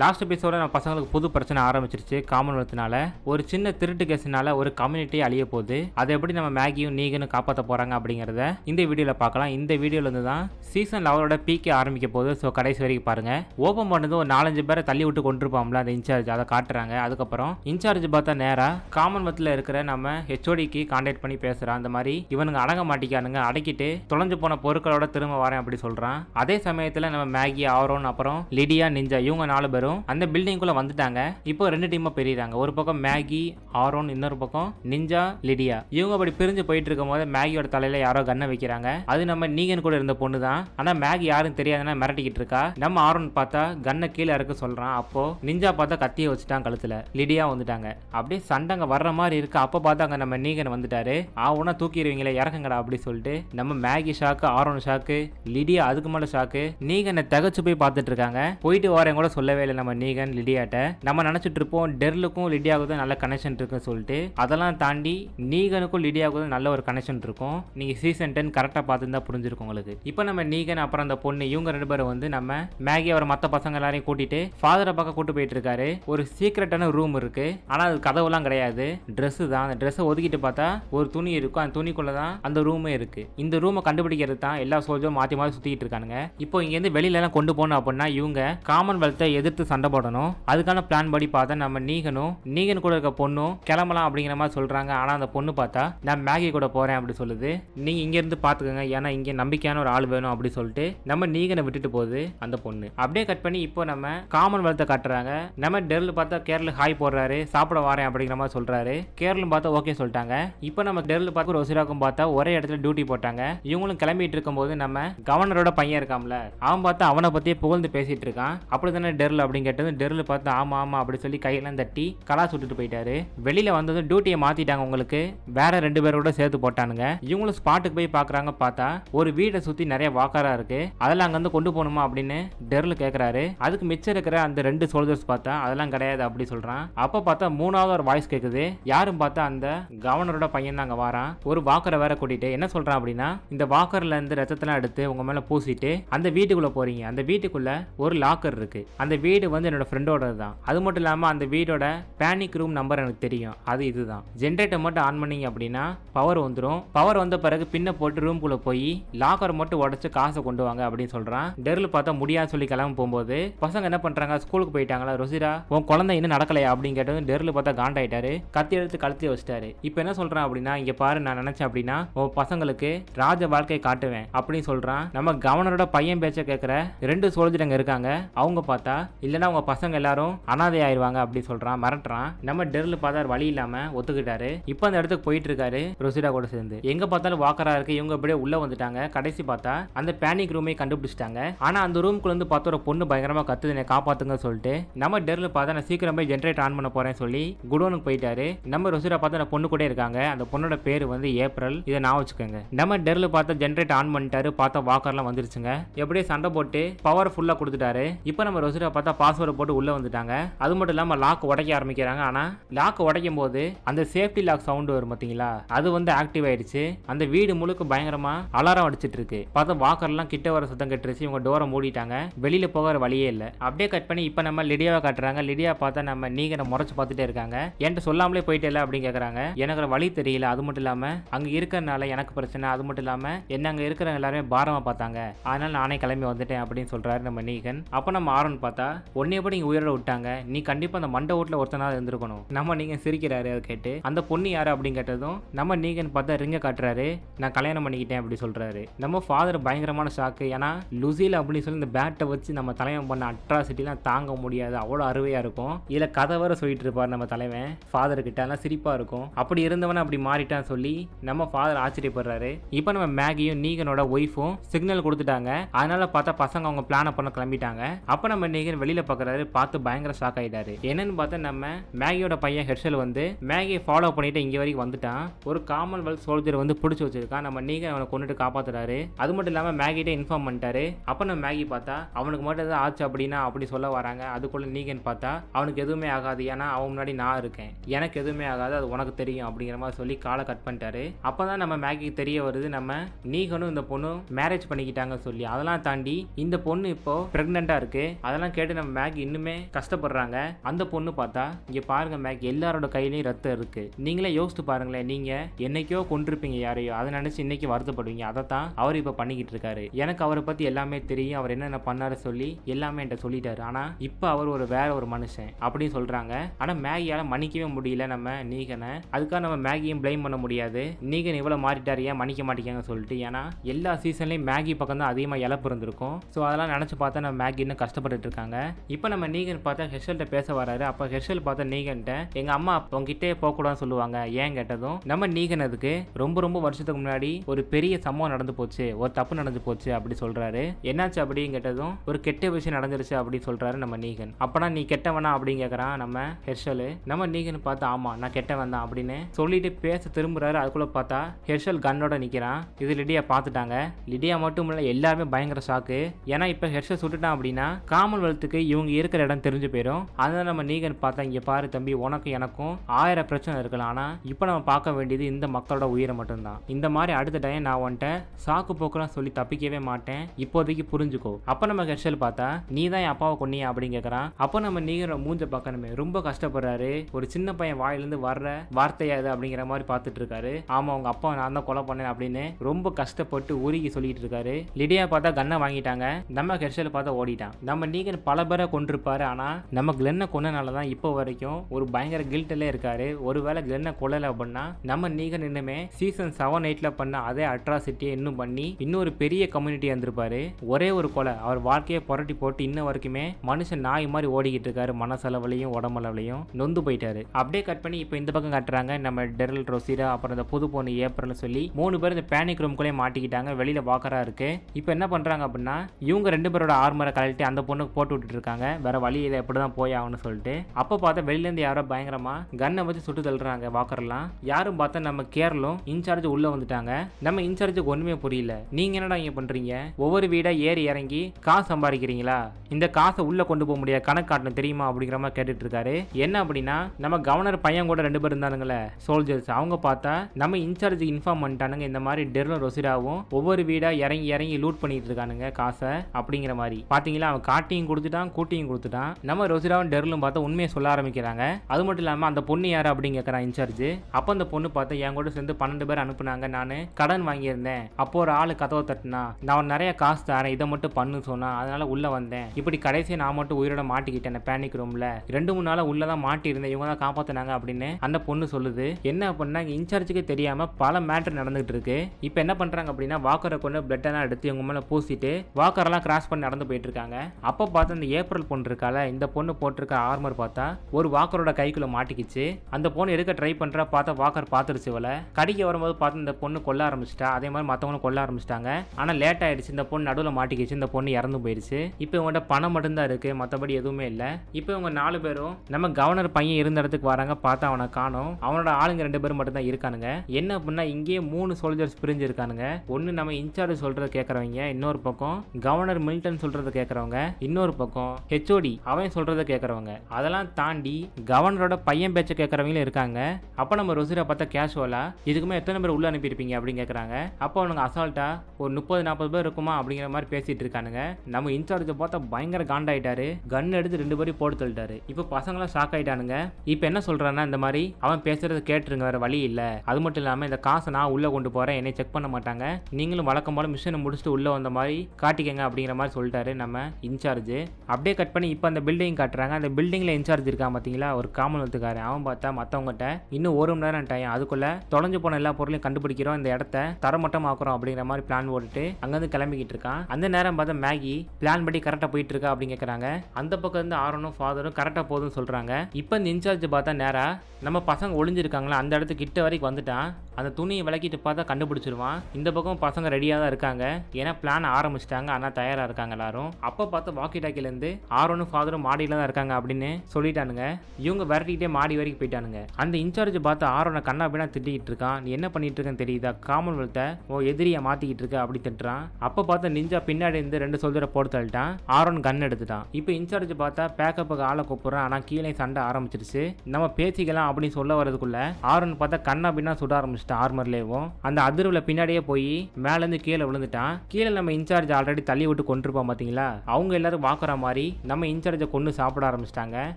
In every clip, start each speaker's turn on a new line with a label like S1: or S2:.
S1: last எபிசோட நம்ம பசங்களுக்கு புது பிரச்சனை ஆரம்பிச்சிருச்சு காமன்வெல்த்னால ஒரு சின்ன திருட்டு கேஸ்னால ஒரு கம்யூனிட்டி அழிய போகுது அதை எப்படி நம்ம மேகியும் நீகனும் காப்பாற்ற போறாங்க அப்படிங்கிறத இந்த வீடியோவில் பார்க்கலாம் இந்த வீடியோல இருந்து தான் சீசன் லெவலோட பீக்கே ஆரம்பிக்க போகுது ஸோ கடைசி வரைக்கும் பாருங்க ஓப்பன் பண்ணது ஒரு நாலஞ்சு பேரை தள்ளி விட்டு கொண்டிருப்பாங்களா அந்த இன்சார்ஜ் அதை காட்டுறாங்க அதுக்கப்புறம் இன்சார்ஜ் பார்த்தா நேராக காமன்வெல்த்ல இருக்கிற நம்ம ஹெச்ஓடிக்கு கான்டாக்ட் பண்ணி பேசுறான் அந்த மாதிரி இவனுங்க அடங்க மாட்டிக்கானுங்க அடக்கிட்டு தொலைஞ்சு போன பொருட்களோட திரும்ப வரேன் அப்படி சொல்றான் அதே சமயத்தில் நம்ம மேகி ஆரோன் அப்புறம் லிடியா நிஞ்சா இவங்க நாலு பேர் வரும் அந்த பில்டிங்குள்ள வந்துட்டாங்க இப்போ ரெண்டு டீமா பிரியிறாங்க ஒரு பக்கம் மேகி ஆரோன் இன்னொரு பக்கம் நிஞ்சா லிடியா இவங்க அப்படி பிரிஞ்சு போயிட்டு இருக்கும் போது மேகியோட தலையில யாரோ கண்ணை வைக்கிறாங்க அது நம்ம நீகன் கூட இருந்த பொண்ணு தான் ஆனா மேகி யாரும் தெரியாதுன்னா மிரட்டிக்கிட்டு இருக்கா நம்ம ஆரோன் பார்த்தா கண்ணை கீழே இருக்க சொல்றான் அப்போ நிஞ்சா பார்த்தா கத்திய வச்சுட்டான் கழுத்துல லிடியா வந்துட்டாங்க அப்படியே சண்டங்க வர்ற மாதிரி இருக்கு அப்போ பார்த்தா அங்கே நம்ம நீகன் வந்துட்டாரு ஆனா தூக்கிடுவீங்களே இறக்குங்கடா அப்படி சொல்லிட்டு நம்ம Maggie shock Aaron shock Lydia அதுக்கு மேலே ஷாக்கு நீகனை தகச்சு போய் பார்த்துட்டு இருக்காங்க போயிட்டு வரேன் கூட சொல்லவே இல்லை இதில் நம்ம நீகன் லிடியாட்ட நம்ம நினச்சிட்டு இருப்போம் டெர்லுக்கும் தான் நல்ல கனெக்ஷன் இருக்குன்னு சொல்லிட்டு அதெல்லாம் தாண்டி நீகனுக்கும் தான் நல்ல ஒரு கனெக்ஷன் இருக்கும் நீங்கள் சீசன் டென் கரெக்டாக பார்த்துருந்தா புரிஞ்சிருக்கும் உங்களுக்கு இப்போ நம்ம நீகன் அப்புறம் அந்த பொண்ணு இவங்க ரெண்டு பேரும் வந்து நம்ம மேகி அவரை மற்ற பசங்க எல்லாரையும் கூட்டிட்டு ஃபாதரை பக்கம் கூட்டு போயிட்டு இருக்காரு ஒரு சீக்ரெட்டான ரூம் இருக்கு ஆனால் அது கதவுலாம் கிடையாது ட்ரெஸ் தான் அந்த ட்ரெஸ்ஸை ஒதுக்கிட்டு பார்த்தா ஒரு துணி இருக்கும் அந்த துணிக்குள்ள தான் அந்த ரூமே இருக்கு இந்த ரூமை கண்டுபிடிக்கிறது தான் எல்லா சோல்ஜரும் மாற்றி மாற்றி சுற்றிக்கிட்டு இருக்கானுங்க இப்போ இங்கேருந்து வெளியிலலாம் கொண்டு போனோம் அப்படின்னா இவங்க காமன்வெல்த்தை எதிர்த்து எதிர்த்து சண்டை போடணும் அதுக்கான பிளான் படி பார்த்தா நம்ம நீகனும் நீகன் கூட இருக்க பொண்ணும் கிளம்பலாம் அப்படிங்கிற மாதிரி சொல்கிறாங்க ஆனால் அந்த பொண்ணு பார்த்தா நான் மேகி கூட போகிறேன் அப்படி சொல்லுது நீங்கள் இங்கேருந்து பார்த்துக்கோங்க ஏன்னா இங்கே நம்பிக்கையான ஒரு ஆள் வேணும் அப்படி சொல்லிட்டு நம்ம நீகனை விட்டுட்டு போகுது அந்த பொண்ணு அப்படியே கட் பண்ணி இப்போ நம்ம காமன்வெல்த்தை கட்டுறாங்க நம்ம டெர்ல பார்த்தா கேரள ஹாய் போடுறாரு சாப்பிட வரேன் அப்படிங்கிற மாதிரி சொல்கிறாரு கேரளும் பார்த்தா ஓகே சொல்லிட்டாங்க இப்போ நம்ம டெர்ல பார்த்து ரொசிராக்கும் பார்த்தா ஒரே இடத்துல டியூட்டி போட்டாங்க இவங்களும் கிளம்பிட்டு இருக்கும்போது நம்ம கவர்னரோட பையன் இருக்காம்ல அவன் பார்த்தா அவனை பற்றியே புகழ்ந்து பேசிட்டு இருக்கான் அப்படி தானே டெர்ல் அப்படின்னு கேட்டது டெருள் பார்த்து ஆமாம் ஆமாம் அப்படின்னு சொல்லி கையெல்லாம் தட்டி கலா சுட்டு போயிட்டாரு வெளியில் வந்ததும் டியூட்டியை மாற்றிட்டாங்க உங்களுக்கு வேற ரெண்டு பேரோட சேர்த்து போட்டானுங்க இவங்களும் ஸ்பாட்டுக்கு போய் பார்க்குறாங்க பார்த்தா ஒரு வீடை சுற்றி நிறைய வாக்கராக இருக்கு அதெல்லாம் அங்கேருந்து கொண்டு போகணுமா அப்படின்னு டெருள் கேட்குறாரு அதுக்கு மிச்சம் இருக்கிற அந்த ரெண்டு சோல்ஜர்ஸ் பார்த்தா அதெல்லாம் கிடையாது அப்படி சொல்கிறான் அப்போ பார்த்தா மூணாவது ஒரு வாய்ஸ் கேட்குது யாரும் பார்த்தா அந்த கவர்னரோட பையன் தான் அங்கே வாரான் ஒரு வாக்கரை வேற கூட்டிட்டு என்ன சொல்கிறான் அப்படின்னா இந்த வாக்கரில் இருந்து ரத்தத்தெல்லாம் எடுத்து உங்கள் மேலே பூசிட்டு அந்த வீட்டுக்குள்ளே போகிறீங்க அந்த வீட்டுக்குள்ளே ஒரு லாக்கர் இருக்குது அந்த வீடு வீடு வந்து என்னோட ஃப்ரெண்டோட தான் அது மட்டும் இல்லாமல் அந்த வீடோட பேனிக் ரூம் நம்பர் எனக்கு தெரியும் அது இதுதான் ஜென்ரேட்டர் மட்டும் ஆன் பண்ணிங்க அப்படின்னா பவர் வந்துடும் பவர் வந்த பிறகு பின்ன போட்டு ரூம்குள்ளே போய் லாக்கர் மட்டும் உடச்சு காசை கொண்டு வாங்க அப்படின்னு சொல்கிறான் டெரில் பார்த்தா முடியாது சொல்லி கிளம்ப போகும்போது பசங்க என்ன பண்ணுறாங்க ஸ்கூலுக்கு போயிட்டாங்களா ரொசிரா உன் குழந்தை இன்னும் நடக்கலையா அப்படின்னு கேட்டது டெரில் பார்த்தா காண்டாயிட்டாரு கத்தி எடுத்து கழுத்தி வச்சிட்டாரு இப்போ என்ன சொல்கிறான் அப்படின்னா இங்கே பாரு நான் நினச்சேன் அப்படின்னா உன் பசங்களுக்கு ராஜ வாழ்க்கை காட்டுவேன் அப்படின்னு சொல்கிறான் நம்ம கவர்னரோட பையன் பேச்சை கேட்குற ரெண்டு சோல்ஜர் இருக்காங்க அவங்க பார்த்தா இல்லைன்னா உங்க பசங்க எல்லாரும் அனாதை ஆயிடுவாங்க அப்படின்னு சொல்கிறான் மறட்டுறான் நம்ம டெர்ல பார்த்தா வழி இல்லாமல் ஒத்துக்கிட்டாரு இப்போ அந்த இடத்துக்கு போயிட்டு இருக்காரு ரொசிடா கூட சேர்ந்து எங்கே பார்த்தாலும் வாக்கராக இருக்கு இவங்க இப்படியே உள்ளே வந்துட்டாங்க கடைசி பார்த்தா அந்த பேனிக் ரூமே கண்டுபிடிச்சிட்டாங்க ஆனால் அந்த ரூம்குள்ள வந்து பார்த்த ஒரு பொண்ணு பயங்கரமாக கத்துது என்னை காப்பாத்துங்க சொல்லிட்டு நம்ம டெர்ல பார்த்தா நான் போய் ஜென்ரேட் ஆன் பண்ண போகிறேன் சொல்லி குடோனுக்கு போயிட்டாரு நம்ம ரொசிடா பார்த்தா அந்த பொண்ணு கூட இருக்காங்க அந்த பொண்ணோட பேர் வந்து ஏப்ரல் இதை நான் வச்சுக்கோங்க நம்ம டெர்ல பார்த்தா ஜென்ரேட் ஆன் பண்ணிட்டாரு பார்த்தா வாக்கர்லாம் வந்துருச்சுங்க எப்படியே சண்டை போட்டு பவர் ஃபுல்லாக கொடுத்துட்டாரு இப்போ நம்ம ரொசிடா பார்த்தா பாஸ்வேர்டை போட்டு உள்ளே வந்துட்டாங்க அது மட்டும் இல்லாமல் லாக் உடைக்க ஆரம்பிக்கிறாங்க ஆனால் லாக் உடைக்கும் போது அந்த சேஃப்டி லாக் சவுண்டு வரும் பார்த்தீங்களா அது வந்து ஆக்டிவ் ஆயிடுச்சு அந்த வீடு முழுக்க பயங்கரமாக அலாரம் அடிச்சிட்டு இருக்கு பார்த்தா வாக்கர்லாம் கிட்ட வர சுத்தம் கட்டுருச்சு இவங்க டோரை மூடிட்டாங்க வெளியில் போகிற வழியே இல்லை அப்படியே கட் பண்ணி இப்போ நம்ம லிடியாவை காட்டுறாங்க லிடியா பார்த்தா நம்ம நீங்க முறைச்சு பார்த்துட்டே இருக்காங்க என்கிட்ட சொல்லாமலே போயிட்டே இல்லை அப்படின்னு கேட்குறாங்க எனக்கு வழி தெரியல அது மட்டும் இல்லாமல் அங்கே இருக்கிறனால எனக்கு பிரச்சனை அது மட்டும் இல்லாமல் என்ன அங்கே இருக்கிறவங்க எல்லாருமே பாரமாக பார்த்தாங்க அதனால் நானே கிளம்பி வந்துட்டேன் அப்படின்னு சொல்கிறாரு நம்ம நீகன் அப்போ நம்ம ஆரோன் பார்த்தா உன்னை எப்படி நீங்கள் உயிரோட விட்டாங்க நீ கண்டிப்பாக அந்த மண்டை ஓட்டில் ஒருத்தனாக இருந்திருக்கணும் நம்ம நீங்க சிரிக்கிறாரு அதை கேட்டு அந்த பொண்ணு யார் அப்படின்னு கேட்டதும் நம்ம நீங்கன்னு பார்த்தா ரிங்கை காட்டுறாரு நான் கல்யாணம் பண்ணிக்கிட்டேன் அப்படி சொல்கிறாரு நம்ம ஃபாதர் பயங்கரமான ஷாக்கு ஏன்னா லுசியில் அப்படின்னு சொல்லி இந்த பேட்டை வச்சு நம்ம தலைவன் பண்ண அட்ராசிட்டிலாம் தாங்க முடியாது அவ்வளோ அருவையாக இருக்கும் இதில் கதை வர சொல்லிட்டு இருப்பார் நம்ம தலைவன் ஃபாதர் கிட்ட எல்லாம் சிரிப்பாக இருக்கும் அப்படி இருந்தவன அப்படி மாறிட்டான்னு சொல்லி நம்ம ஃபாதர் ஆச்சரியப்படுறாரு இப்போ நம்ம மேகியும் நீகனோட ஒய்ஃபும் சிக்னல் கொடுத்துட்டாங்க அதனால பார்த்தா பசங்க அவங்க பிளானை பண்ண கிளம்பிட்டாங்க அப்போ நம்ம நீகன் வெளியே வெளியில பாக்குறாரு பார்த்து பயங்கர ஷாக் ஆயிட்டாரு என்னன்னு பார்த்தா நம்ம மேகியோட பையன் ஹெர்ஷல் வந்து மேகியை ஃபாலோ பண்ணிட்டு இங்கே வரைக்கும் வந்துட்டான் ஒரு காமன்வெல்த் சோல்ஜர் வந்து பிடிச்சி வச்சிருக்கான் நம்ம நீங்க அவனை கொண்டுட்டு காப்பாத்துறாரு அது மட்டும் இல்லாமல் மேகிட்டே இன்ஃபார்ம் பண்ணிட்டாரு அப்போ நம்ம மேகி பார்த்தா அவனுக்கு மட்டும் ஏதாவது ஆச்சு அப்படின்னா அப்படி சொல்ல வராங்க அதுக்குள்ள நீங்கன்னு பார்த்தா அவனுக்கு எதுவுமே ஆகாது ஏன்னா அவன் முன்னாடி நான் இருக்கேன் எனக்கு எதுவுமே ஆகாது அது உனக்கு தெரியும் அப்படிங்கிற மாதிரி சொல்லி காலை கட் பண்ணிட்டாரு அப்போ தான் நம்ம மேகிக்கு தெரிய வருது நம்ம நீகனும் இந்த பொண்ணு மேரேஜ் பண்ணிக்கிட்டாங்க சொல்லி அதெல்லாம் தாண்டி இந்த பொண்ணு இப்போ பிரெக்னெண்டா இருக்கு அதெல்லாம் கேட்டு நம்ம மேக் இன்னுமே கஷ்டப்படுறாங்க அந்த பொண்ணு பார்த்தா இங்க பாருங்க மேக் எல்லாரோட கையிலயும் ரத்தம் இருக்கு நீங்களே யோசித்து பாருங்களேன் நீங்க என்னைக்கோ கொண்டிருப்பீங்க யாரையோ அதை நினைச்சு இன்னைக்கு வருத்தப்படுவீங்க அதை தான் அவர் இப்ப பண்ணிக்கிட்டு இருக்காரு எனக்கு அவரை பத்தி எல்லாமே தெரியும் அவர் என்னென்ன பண்ணாரு சொல்லி எல்லாமே என்கிட்ட சொல்லிட்டாரு ஆனா இப்ப அவர் ஒரு வேற ஒரு மனுஷன் அப்படின்னு சொல்றாங்க ஆனா மேகியால மன்னிக்கவே முடியல நம்ம நீகனை அதுக்காக நம்ம மேகியும் பிளேம் பண்ண முடியாது நீகன் இவ்வளவு மாறிட்டாரு ஏன் மன்னிக்க மாட்டேங்க சொல்லிட்டு ஏன்னா எல்லா சீசன்லயும் மேகி பக்கம் தான் அதிகமா இழப்பு இருந்திருக்கும் ஸோ அதெல்லாம் நினைச்சு பார்த்தா நம்ம மேகி இன்னும் கஷ்டப்பட்டு இருக்காங்க இப்போ நம்ம நீகன் பார்த்தா ஹெர்ஷல்கிட்ட பேச வராரு அப்போ ஹெர்ஷல் பார்த்தா நீகன்ட்ட எங்கள் அம்மா உங்ககிட்டே போகக்கூடாதுன்னு சொல்லுவாங்க ஏன் கேட்டதும் நம்ம நீகன் அதுக்கு ரொம்ப ரொம்ப வருஷத்துக்கு முன்னாடி ஒரு பெரிய சம்பவம் நடந்து போச்சு ஒரு தப்பு நடந்து போச்சு அப்படி சொல்கிறாரு என்னாச்சு அப்படின்னு கேட்டதும் ஒரு கெட்ட விஷயம் நடந்துருச்சு அப்படின்னு சொல்கிறாரு நம்ம நீகன் அப்போனா நீ கெட்டவனா அப்படின்னு கேட்குறான் நம்ம ஹெர்ஷல் நம்ம நீகன் பார்த்தா ஆமாம் நான் கெட்டவன் தான் அப்படின்னு சொல்லிட்டு பேச திரும்புறாரு அதுக்குள்ளே பார்த்தா ஹெர்ஷல் கண்ணோட நிற்கிறான் இது லிடியா பார்த்துட்டாங்க லிடியா மட்டும் இல்லை எல்லாருமே பயங்கர ஷாக்கு ஏன்னா இப்போ ஹெர்ஷல் சுட்டுட்டான் அப்படின்னா காமன்வெல்த்துக்கு இவங்க இருக்கிற இடம் தெரிஞ்சு போயிடும் அதனால நம்ம நீகன் பார்த்தா இங்கே பாரு தம்பி உனக்கு எனக்கும் ஆயிரம் பிரச்சனை இருக்கலாம் ஆனால் இப்போ நம்ம பார்க்க வேண்டியது இந்த மக்களோட உயிரை மட்டும்தான் இந்த மாதிரி அடுத்த டைம் நான் வந்துட்டேன் சாக்கு போக்குலாம் சொல்லி தப்பிக்கவே மாட்டேன் இப்போதைக்கு புரிஞ்சுக்கோ அப்போ நம்ம ஹெர்ஷல் பார்த்தா நீ தான் என் அப்பாவை கொண்டியா அப்படின்னு கேட்குறான் அப்போ நம்ம நீகரோட மூஞ்ச பார்க்கணுமே ரொம்ப கஷ்டப்படுறாரு ஒரு சின்ன பையன் வாயிலிருந்து வர்ற வார்த்தையா இது அப்படிங்கிற மாதிரி பார்த்துட்டு இருக்காரு ஆமாம் அவங்க அப்பா நான் தான் கொலை பண்ணேன் அப்படின்னு ரொம்ப கஷ்டப்பட்டு உருகி சொல்லிட்டு இருக்காரு லிடியா பார்த்தா கண்ணை வாங்கிட்டாங்க நம்ம ஹெர்ஷல் பார்த்தா ஓடிட்டான் நம்ம நீகன் பல நபரை கொண்டிருப்பாரு ஆனால் நம்ம கிளென்னை கொன்னனால தான் இப்போ வரைக்கும் ஒரு பயங்கர கில்ட்டில் இருக்காரு ஒருவேளை கிளென்னை கொல்லலை அப்படின்னா நம்ம நீங்க நின்றுமே சீசன் செவன் எயிட்ல பண்ண அதே அட்ராசிட்டியை இன்னும் பண்ணி இன்னொரு பெரிய கம்யூனிட்டி வந்திருப்பாரு ஒரே ஒரு கொலை அவர் வாழ்க்கையை புரட்டி போட்டு இன்ன வரைக்குமே மனுஷன் நாய் மாதிரி ஓடிக்கிட்டு இருக்காரு மனசளவுலையும் உடம்புலையும் நொந்து போயிட்டாரு அப்படியே கட் பண்ணி இப்போ இந்த பக்கம் கட்டுறாங்க நம்ம டெரல் ரொசிரா அப்புறம் இந்த புது பொண்ணு ஏப்ரல் சொல்லி மூணு பேர் இந்த பேனிக் ரூம்குள்ளே மாட்டிக்கிட்டாங்க வெளியில வாக்கரா இருக்கு இப்போ என்ன பண்றாங்க அப்படின்னா இவங்க ரெண்டு பேரோட ஆர்மரை கழட்டி அந்த பொண்ணுக்கு போட்டு இருக்காங்க வேற வழியில் எப்படி தான் போய் சொல்லிட்டு அப்போ பார்த்தா வெளியிலேருந்து யாரோ பயங்கரமா கன்னை வச்சு சுட்டு தள்ளுறாங்க வாக்கர்லாம் யாரும் பார்த்தா நம்ம கேரளும் இன்சார்ஜ் உள்ளே வந்துட்டாங்க நம்ம இன்சார்ஜுக்கு ஒன்றுமே புரியல நீங்கள் என்னடா இங்கே பண்ணுறீங்க ஒவ்வொரு வீடாக ஏறி இறங்கி காசு சம்பாதிக்கிறீங்களா இந்த காசை உள்ளே கொண்டு போக முடியாது கணக்கு காட்டணும் தெரியுமா அப்படிங்கிற மாதிரி கேட்டுட்டு இருக்காரு என்ன அப்படின்னா நம்ம கவர்னர் பையன் கூட ரெண்டு பேர் இருந்தானுங்களே சோல்ஜர்ஸ் அவங்க பார்த்தா நம்ம இன்சார்ஜுக்கு இன்ஃபார்ம் பண்ணிட்டானுங்க இந்த மாதிரி டெர்லும் ரொசிடாவும் ஒவ்வொரு வீடாக இறங்கி இறங்கி லூட் பண்ணிட்டு இருக்கானுங்க காசை அப்படிங்கிற மாதிரி பார்த்தீங்களா அவன் காட்டியும் கொடுத்துட்டான் கூட்டியும் கொடுத்துட்டான் நம்ம ரோசிராவும் டெர்லும் பார்த்தா உண்மையை சொல்ல ஆரம்பிக்கிறாங்க அது மட்டும் இல்லாமல் அந்த பொண்ணு யார் அப்படின்னு கேட்குறான் இன்சார்ஜ் அப்போ அந்த பொண்ணு பார்த்தா என் கூட சேர்ந்து பன்னெண்டு பேர் அனுப்புனாங்க நான் கடன் வாங்கியிருந்தேன் அப்போ ஒரு ஆள் கதவை தட்டினா நான் அவன் நிறைய காசு தரேன் இதை மட்டும் பண்ணு சொன்னான் அதனால உள்ள வந்தேன் இப்படி கடைசியை நான் மட்டும் உயிரோட மாட்டிக்கிட்டேன் பேனிக் ரூம்ல ரெண்டு மூணு நாளாக உள்ளே தான் மாட்டியிருந்தேன் இவங்க தான் காப்பாத்தினாங்க அப்படின்னு அந்த பொண்ணு சொல்லுது என்ன அப்படின்னா இன்சார்ஜுக்கு தெரியாம பல மேட்ரு நடந்துகிட்டு இருக்கு இப்போ என்ன பண்றாங்க அப்படின்னா வாக்கரை கொண்டு பிளட் எல்லாம் எடுத்து இவங்க மேலே பூசிட்டு வாக்கரெல்லாம் கிராஸ் பண்ணி நடந்து போயிட்டு இருக்காங்க அப்போ பார்த்து அந்த ஏ ஏப்ரல் பொண்ணு இருக்கால இந்த பொண்ணு போட்டிருக்க ஆர்மர் பார்த்தா ஒரு வாக்கரோட கைக்குள்ள மாட்டிக்கிச்சு அந்த பொண்ணு எடுக்க ட்ரை பண்ணுறா பார்த்தா வாக்கர் பார்த்துருச்சு இவளை கடிக்க வரும்போது பார்த்து இந்த பொண்ணு கொல்ல ஆரம்பிச்சிட்டா அதே மாதிரி மற்றவங்களும் கொல்ல ஆரம்பிச்சிட்டாங்க ஆனால் லேட் ஆயிடுச்சு இந்த பொண்ணு நடுவில் மாட்டிக்கிச்சு இந்த பொண்ணு இறந்து போயிடுச்சு இப்போ இவங்கள்ட்ட பணம் மட்டும்தான் இருக்குது மற்றபடி எதுவுமே இல்லை இப்போ இவங்க நாலு பேரும் நம்ம கவர்னர் பையன் இருந்த இடத்துக்கு வராங்க பார்த்தா அவனை காணும் அவனோட ஆளுங்க ரெண்டு பேரும் மட்டும்தான் இருக்கானுங்க என்ன அப்படின்னா இங்கேயே மூணு சோல்ஜர்ஸ் பிரிஞ்சு இருக்கானுங்க ஒன்று நம்ம இன்சார்ஜ் சொல்கிறத கேட்குறவங்க இன்னொரு பக்கம் கவர்னர் மில்டன் சொல்கிறத கேட்குறவங்க இன்னொரு பக்கம் இருக்கும் ஹெச்ஓடி அவன் சொல்றதை கேட்கறவங்க அதெல்லாம் தாண்டி கவர்னரோட பையன் பேச்சை கேட்கறவங்களும் இருக்காங்க அப்போ நம்ம ரொசிரா பார்த்தா கேஷுவலா இதுக்குமே எத்தனை பேர் உள்ள அனுப்பியிருப்பீங்க அப்படின்னு கேட்கறாங்க அப்போ அவனுங்க அசால்ட்டா ஒரு முப்பது நாற்பது பேர் இருக்குமா அப்படிங்கிற மாதிரி பேசிட்டு இருக்கானுங்க நம்ம இன்சார்ஜை பார்த்தா பயங்கர காண்டாயிட்டாரு கன் எடுத்து ரெண்டு பேரும் போட்டு தள்ளிட்டாரு இப்போ பசங்களாம் ஷாக் ஆயிட்டானுங்க இப்போ என்ன சொல்றான்னா இந்த மாதிரி அவன் பேசுறத கேட்டுருங்க வேற வழி இல்லை அது மட்டும் இல்லாமல் இந்த காசை நான் உள்ளே கொண்டு போறேன் என்னை செக் பண்ண மாட்டாங்க நீங்களும் வழக்கம் போல மிஷினை முடிச்சுட்டு உள்ளே வந்த மாதிரி காட்டிக்கங்க அப்படிங்கிற மாதிரி சொல்லிட்டாரு நம்ம இன்சார்ஜ் அப்படியே கட் பண்ணி இப்போ அந்த பில்டிங் காட்டுறாங்க அந்த பில்டிங்கில் இன்சார்ஜ் இருக்கான் பார்த்தீங்களா ஒரு காமன்வெல்த்துக்காரன் அவன் பார்த்தா மற்றவங்ககிட்ட இன்னும் ஒரு மணி நேரம் டைம் அதுக்குள்ளே தொலைஞ்சு போன எல்லா பொருளையும் கண்டுபிடிக்கிறோம் இந்த இடத்த தரமட்டம் ஆக்குறோம் அப்படிங்கிற மாதிரி பிளான் போட்டுட்டு அங்கேருந்து கிளம்பிக்கிட்டு இருக்கான் அந்த நேரம் பார்த்தா மேகி பிளான் படி கரெக்டாக போயிட்டு இருக்கா அப்படின்னு கேட்குறாங்க அந்த பக்கம் இருந்து ஆரோனும் ஃபாதரும் கரெக்டாக போதும்னு சொல்கிறாங்க இப்போ இந்த இன்சார்ஜ் பார்த்தா நேராக நம்ம பசங்க ஒளிஞ்சிருக்காங்களா அந்த இடத்துக்கிட்ட வரைக்கும் வந்துட்டான் அந்த துணியை விளக்கிட்டு பார்த்தா கண்டுபிடிச்சிருவான் இந்த பக்கம் பசங்க ரெடியாக தான் இருக்காங்க ஏன்னா பிளான் ஆரம்பிச்சிட்டாங்க ஆனால் தயாராக இருக்காங்க எல்லாரும் அப்போ பார்த்து வாக்கி டாக்கிலேருந்து ஆரோனும் ஃபாதரும் மாடியில் தான் இருக்காங்க அப்படின்னு சொல்லிட்டானுங்க இவங்க விரட்டிக்கிட்டே மாடி வரைக்கும் போயிட்டானுங்க அந்த இன்சார்ஜ் பார்த்து ஆரோனை கண்ணா பின்னா திட்டிகிட்டு இருக்கான் நீ என்ன பண்ணிட்டு இருக்கேன்னு தெரியுதா காமன்வெல்த்தை ஓ எதிரியை மாற்றிக்கிட்டு இருக்க அப்படி திட்டுறான் அப்போ பார்த்து நிஞ்சா பின்னாடி இருந்து ரெண்டு சொல்தரை போட்டு தள்ளிட்டான் ஆரோன் கண் எடுத்துட்டான் இப்போ இன்சார்ஜ் பார்த்தா பேக்கப்புக்கு ஆளை கூப்பிட்றான் ஆனால் கீழே சண்டை ஆரம்பிச்சிருச்சு நம்ம பேசிக்கலாம் அப்படின்னு சொல்ல வரதுக்குள்ள ஆரோன் பார்த்தா கண்ணா பின்னா சுட ஆரம்பிச்சு ஆரம்பிச்சிட்டான் ஆர்மர்லேவும் அந்த அதிர்வில் பின்னாடியே போய் மேலேருந்து கீழே விழுந்துட்டான் கீழே நம்ம இன்சார்ஜ் ஆல்ரெடி தள்ளி விட்டு கொண்டிருப்போம் பார்த்தீங்களா அவங்க எல்லாரும் வாக்குற மாதிரி நம்ம இன்சார்ஜை கொண்டு சாப்பிட ஆரம்பிச்சிட்டாங்க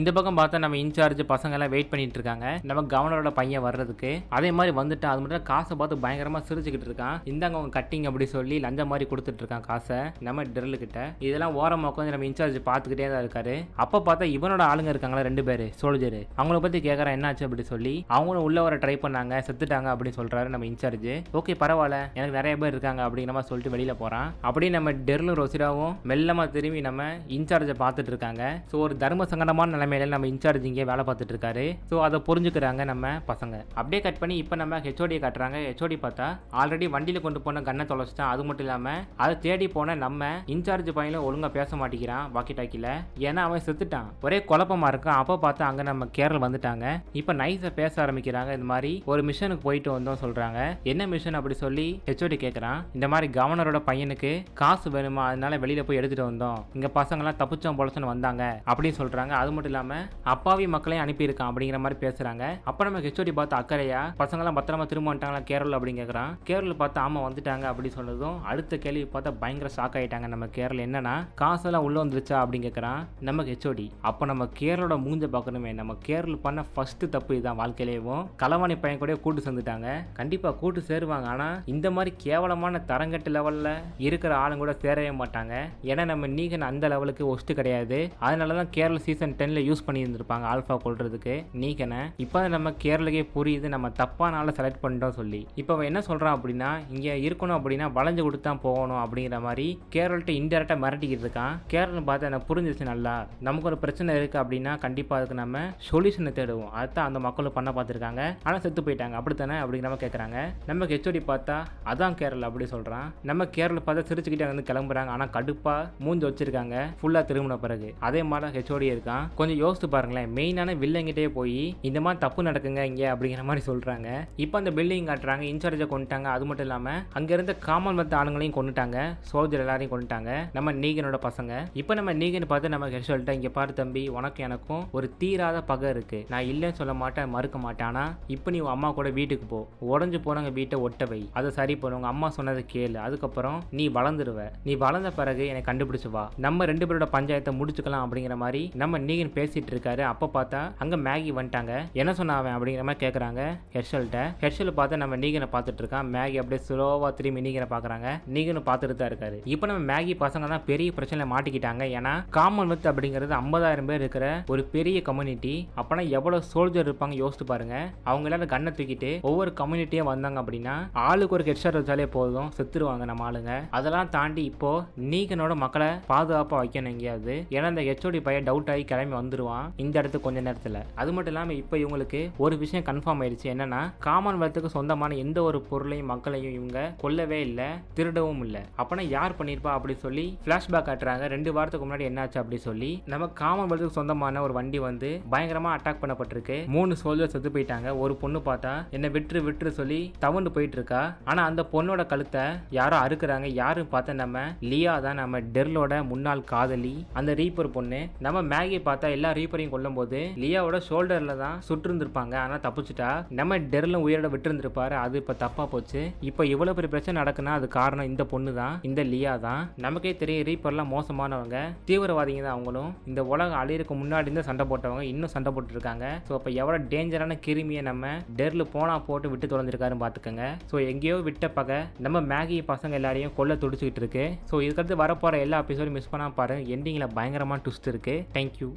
S1: இந்த பக்கம் பார்த்தா நம்ம இன்சார்ஜ் பசங்க எல்லாம் வெயிட் பண்ணிட்டு இருக்காங்க நம்ம கவர்னரோட பையன் வர்றதுக்கு அதே மாதிரி வந்துட்டான் அது மட்டும் காசை பார்த்து பயங்கரமா சிரிச்சுக்கிட்டு இருக்கான் இந்தாங்க அவங்க கட்டிங் அப்படி சொல்லி லஞ்சம் மாதிரி கொடுத்துட்டு இருக்கான் காசை நம்ம டெரில் கிட்ட இதெல்லாம் ஓரமாக உட்காந்து நம்ம இன்சார்ஜ் பார்த்துக்கிட்டே தான் இருக்காரு அப்போ பார்த்தா இவனோட ஆளுங்க இருக்காங்களா ரெண்டு பேர் சோல்ஜர் அவங்கள பற்றி கேட்குறான் என்னாச்சு அப்படி சொல்லி அவங்களும் உள்ள வர ட்ரை பண்ணாங்க செத்துட்டாங்க அப்படின்னு சொல்கிறாரு நம்ம இன்சார்ஜ் ஓகே பரவாயில்ல எனக்கு நிறைய பேர் இருக்காங்க அப்படிங்கிற மாதிரி சொல்லிட்டு வெளியில் போகிறான் அப்படியே நம்ம டெர்லும் ரொசிராவும் மெல்லமாக திரும்பி நம்ம இன்சார்ஜை பார்த்துட்டு இருக்காங்க ஸோ ஒரு தர்ம சங்கடமான நிலைமையில நம்ம இன்சார்ஜ் இங்கே வேலை பார்த்துட்டு இருக்காரு ஸோ அதை புரிஞ்சுக்கிறாங்க நம்ம பசங்க அப்படியே கட் பண்ணி இப்போ நம்ம ஹெச்ஓடியை கட்டுறாங்க ஹெச்ஓடி பார்த்தா ஆல்ரெடி வண்டியில் கொண்டு போன கண்ணை தொலைச்சிட்டான் அது மட்டும் இல்லாமல் அதை தேடி போன நம்ம இன்சார்ஜ் பையனும் ஒழுங்காக பேச மாட்டேங்கிறான் வாக்கி டாக்கியில் ஏன்னா அவன் செத்துட்டான் ஒரே குழப்பமா இருக்கும் அப்போ பார்த்தா அங்கே நம்ம கேரள வந்துட்டாங்க இப்போ நைஸை பேச ஆரம்பிக்கிறாங்க இந்த மாதிரி ஒரு மிஷனுக்கு போயிட்டு கூட்டிட்டு வந்தோம் சொல்றாங்க என்ன மிஷன் அப்படி சொல்லி ஹெச்ஓடி கேட்குறான் இந்த மாதிரி கவர்னரோட பையனுக்கு காசு வேணுமா அதனால வெளியில் போய் எடுத்துகிட்டு வந்தோம் இங்கே பசங்களாம் தப்பிச்சோம் பொழச்சோன்னு வந்தாங்க அப்படின்னு சொல்றாங்க அது மட்டும் இல்லாமல் அப்பாவி மக்களையும் அனுப்பியிருக்கான் அப்படிங்கிற மாதிரி பேசுறாங்க அப்ப நம்ம ஹெச்ஓடி பார்த்து அக்கறையா பசங்களாம் பத்திரமா திரும்ப வந்துட்டாங்களா கேரள அப்படின்னு கேட்குறான் கேரள பார்த்து ஆமா வந்துட்டாங்க அப்படின்னு சொன்னதும் அடுத்த கேள்வி பார்த்தா பயங்கர ஷாக் ஆயிட்டாங்க நம்ம கேரள என்னன்னா காசெல்லாம் உள்ளே வந்துருச்சா அப்படின்னு கேட்குறான் நம்ம ஹெச்ஓடி அப்போ நம்ம கேரளோட மூஞ்ச பார்க்கணுமே நம்ம கேரள பண்ண ஃபர்ஸ்ட் தப்பு இதுதான் வாழ்க்கையிலேயும் கலவாணி பையன் கூட கூட்டு சேர்ந்துட்டாங்க இருக்காங்க கண்டிப்பாக கூட்டு சேருவாங்க ஆனால் இந்த மாதிரி கேவலமான தரங்கட்டு லெவலில் இருக்கிற ஆளுங்க கூட சேரவே மாட்டாங்க ஏன்னா நம்ம நீகன் அந்த லெவலுக்கு ஒஸ்ட்டு கிடையாது அதனால தான் கேரள சீசன் டென்ல யூஸ் பண்ணி இருந்திருப்பாங்க ஆல்ஃபா கொள்றதுக்கு நீகனை இப்போ நம்ம கேரளக்கே புரியுது நம்ம தப்பானால செலக்ட் பண்ணிட்டோம் சொல்லி இப்போ அவன் என்ன சொல்கிறான் அப்படின்னா இங்கே இருக்கணும் அப்படின்னா வளைஞ்சு கொடுத்து தான் போகணும் அப்படிங்கிற மாதிரி கேரள்கிட்ட இன்டெரக்டா மிரட்டிக்கிட்டு இருக்கான் கேரள பார்த்து எனக்கு புரிஞ்சிச்சு நல்லா நமக்கு ஒரு பிரச்சனை இருக்கு அப்படின்னா கண்டிப்பாக அதுக்கு நம்ம சொல்யூஷனை தேடுவோம் அதுதான் அந்த மக்களும் பண்ண பார்த்துருக்காங்க ஆனால் செத்து போயிட்டாங்க அப்படித்தானே அப்படிங்கிற கேட்குறாங்க நம்ம ஹெச்ஓடி பார்த்தா அதான் கேரளா அப்படி சொல்கிறான் நம்ம கேரளா பார்த்தா சிரிச்சுக்கிட்டே அங்கேருந்து கிளம்புறாங்க ஆனால் கடுப்பாக மூஞ்சி வச்சிருக்காங்க ஃபுல்லாக திரும்பின பிறகு அதே மாதிரி ஹெச்ஓடி இருக்கான் கொஞ்சம் யோசித்து பாருங்களேன் மெயினான வில்லங்கிட்டே போய் இந்த மாதிரி தப்பு நடக்குங்க இங்கே அப்படிங்கிற மாதிரி சொல்கிறாங்க இப்போ அந்த பில்டிங் காட்டுறாங்க இன்சார்ஜை கொண்டுட்டாங்க அது மட்டும் இல்லாமல் அங்கேருந்து காமன் காமன்வெல்த் ஆளுங்களையும் கொண்டுட்டாங்க சோல்ஜர் எல்லாரையும் கொண்டுட்டாங்க நம்ம நீகனோட பசங்க இப்போ நம்ம நீகன் பார்த்து நம்ம ஹெச்ஓல்ட்ட இங்கே பாரு தம்பி உனக்கும் எனக்கும் ஒரு தீராத பகை இருக்குது நான் இல்லைன்னு சொல்ல மாட்டேன் மறுக்க மாட்டேன் ஆனால் இப்போ நீ உன் அம்மா கூட வீட்டுக்கு போ போ உடஞ்சு போனவங்க வீட்டை ஒட்டவை அதை சரி பண்ணு அம்மா சொன்னதை கேளு அதுக்கப்புறம் நீ வளர்ந்துருவ நீ வளர்ந்த பிறகு என்னை கண்டுபிடிச்சு வா நம்ம ரெண்டு பேரோட பஞ்சாயத்தை முடிச்சுக்கலாம் அப்படிங்கிற மாதிரி நம்ம நீகன் பேசிட்டு இருக்காரு அப்போ பார்த்தா அங்க மேகி வந்துட்டாங்க என்ன சொன்ன அவன் அப்படிங்கிற மாதிரி கேட்குறாங்க ஹெர்ஷல்கிட்ட ஹெர்ஷல் பார்த்தா நம்ம நீகனை பார்த்துட்டு இருக்கான் மேகி அப்படியே ஸ்லோவாக திரும்பி நீகனை பாக்குறாங்க நீகனும் பார்த்துட்டு தான் இருக்காரு இப்போ நம்ம மேகி பசங்க தான் பெரிய பிரச்சனை மாட்டிக்கிட்டாங்க ஏன்னா காமன்வெல்த் அப்படிங்கிறது ஐம்பதாயிரம் பேர் இருக்கிற ஒரு பெரிய கம்யூனிட்டி அப்பனா எவ்வளோ சோல்ஜர் இருப்பாங்க யோசிச்சு பாருங்க அவங்க எல்லாரும் கண்ணை தூக்கிட்டு ஒவ்வொரு ஒரு கம்யூனிட்டியே வந்தாங்க அப்படின்னா ஆளுக்கு ஒரு ஹெட்ஷாட் வச்சாலே போதும் செத்துருவாங்க நம்ம ஆளுங்க அதெல்லாம் தாண்டி இப்போ நீகனோட மக்களை பாதுகாப்பாக வைக்கணும் எங்கேயாவது ஏன்னா அந்த ஹெச்ஓடி பையன் டவுட் ஆகி கிளம்பி வந்துருவான் இந்த இடத்துக்கு கொஞ்ச நேரத்தில் அது மட்டும் இல்லாமல் இப்போ இவங்களுக்கு ஒரு விஷயம் கன்ஃபார்ம் ஆயிடுச்சு என்னன்னா காமன்வெல்த்துக்கு சொந்தமான எந்த ஒரு பொருளையும் மக்களையும் இவங்க கொல்லவே இல்லை திருடவும் இல்லை அப்பனா யார் பண்ணியிருப்பா அப்படி சொல்லி ஃப்ளாஷ்பேக் காட்டுறாங்க ரெண்டு வாரத்துக்கு முன்னாடி என்னாச்சு அப்படி சொல்லி நம்ம காமன்வெல்த்துக்கு சொந்தமான ஒரு வண்டி வந்து பயங்கரமாக அட்டாக் பண்ணப்பட்டிருக்கு மூணு சோல்ஜர் செத்து போயிட்டாங்க ஒரு பொண்ணு பார்த்தா என்ன விட்டு விட்டுரு விட்டுரு சொல்லி தவண்டு போயிட்டு இருக்கா ஆனா அந்த பொண்ணோட கழுத்தை யாரோ அறுக்குறாங்க யாரும் பார்த்தா நம்ம லியா தான் நம்ம டெர்லோட முன்னாள் காதலி அந்த ரீப்பர் பொண்ணு நம்ம மேகி பார்த்தா எல்லா ரீப்பரையும் கொல்லும் போது லியாவோட ஷோல்டர்ல தான் சுட்டிருந்திருப்பாங்க ஆனா தப்பிச்சுட்டா நம்ம டெர்லும் உயிரோட விட்டுருந்துருப்பாரு அது இப்ப தப்பா போச்சு இப்ப இவ்வளவு பெரிய பிரச்சனை நடக்குன்னா அது காரணம் இந்த பொண்ணு தான் இந்த லியா தான் நமக்கே தெரியும் ரீப்பர்லாம் மோசமானவங்க தீவிரவாதிங்க தான் அவங்களும் இந்த உலகம் அழியிறக்கு முன்னாடி இருந்து சண்டை போட்டவங்க இன்னும் சண்டை போட்டுருக்காங்க இருக்காங்க எவ்வளவு டேஞ்சரான கிருமியை நம்ம டெர்ல போனா போட்டு மட்டும் விட்டு தொடர்ந்துருக்காரு பார்த்துக்கோங்க ஸோ எங்கேயோ விட்ட பகை நம்ம மேகி பசங்க எல்லாரையும் கொல்ல துடிச்சிக்கிட்டு இருக்கு ஸோ இதுக்கடுத்து வரப்போகிற எல்லா எபிசோடும் மிஸ் பண்ணாமல் பாரு எண்டிங்கில் பயங்கரமாக டுஸ்ட் இருக்குது தேங்க்யூ